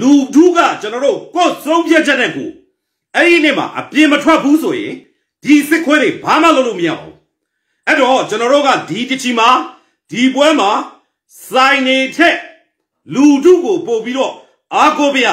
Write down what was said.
လူထုကကျွန်တော်တို့ကိုယ်ဆုံးဖြတ်ချက်နဲ့ကိုအဲ့ဒီနေ့မှာအပြင်မထွက်ဘူးဆိုရင်ဒီစစ်ခွဲတွေဘာမှလုပ်လို့မရအောင်အဲ့တော့ကျွန်တော်တို့ကဒီတချီမှာဒီပွဲမှာစိုင်းနေတဲ့လူထုကိုပို့ပြီးတော့အားကိုးပြရ